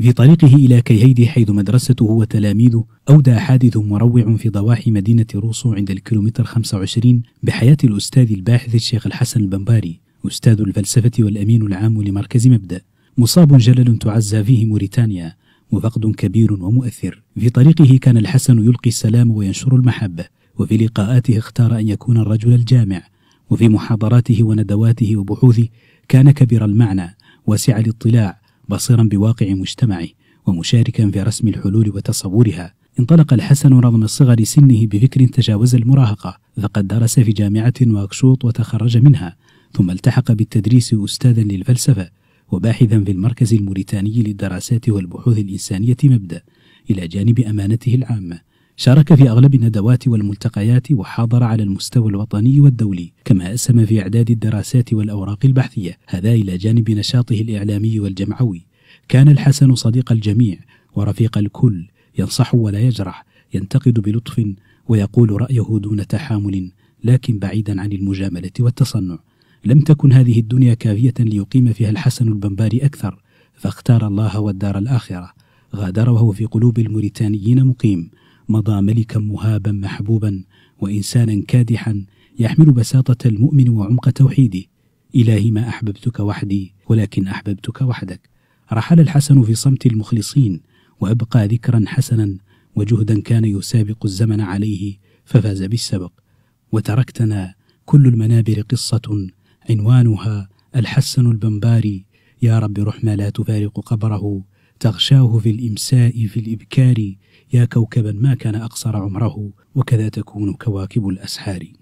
في طريقه إلى كيهيدي حيث مدرسته وتلاميذه أودى حادث مروع في ضواحي مدينة روسو عند الكيلومتر 25 بحياة الأستاذ الباحث الشيخ الحسن البنباري أستاذ الفلسفة والأمين العام لمركز مبدأ مصاب جلل تعزى فيه موريتانيا وفقد كبير ومؤثر في طريقه كان الحسن يلقي السلام وينشر المحبة وفي لقاءاته اختار أن يكون الرجل الجامع وفي محاضراته وندواته وبحوثه كان كبير المعنى واسع الاطلاع بصيرا بواقع مجتمعه ومشاركا في رسم الحلول وتصورها انطلق الحسن رغم صغر سنه بفكر تجاوز المراهقة فقد درس في جامعة واكشوط وتخرج منها ثم التحق بالتدريس أستاذا للفلسفة وباحثا في المركز الموريتاني للدراسات والبحوث الإنسانية مبدأ إلى جانب أمانته العامة شارك في أغلب الندوات والملتقيات وحاضر على المستوى الوطني والدولي كما أسهم في إعداد الدراسات والأوراق البحثية هذا إلى جانب نشاطه الإعلامي والجمعوي كان الحسن صديق الجميع ورفيق الكل ينصح ولا يجرح ينتقد بلطف ويقول رأيه دون تحامل لكن بعيدا عن المجاملة والتصنع لم تكن هذه الدنيا كافية ليقيم فيها الحسن البنباري أكثر فاختار الله والدار الآخرة غادر وهو في قلوب الموريتانيين مقيم مضى ملكا مهابا محبوبا وإنسانا كادحا يحمل بساطة المؤمن وعمق توحيده إلهي ما أحببتك وحدي ولكن أحببتك وحدك رحل الحسن في صمت المخلصين وأبقى ذكرا حسنا وجهدا كان يسابق الزمن عليه ففاز بالسبق وتركتنا كل المنابر قصة عنوانها الحسن البنباري يا رب رحمة لا تفارق قبره تغشاه في الإمساء في الإبكار يا كوكبا ما كان أقصر عمره وكذا تكون كواكب الأسحار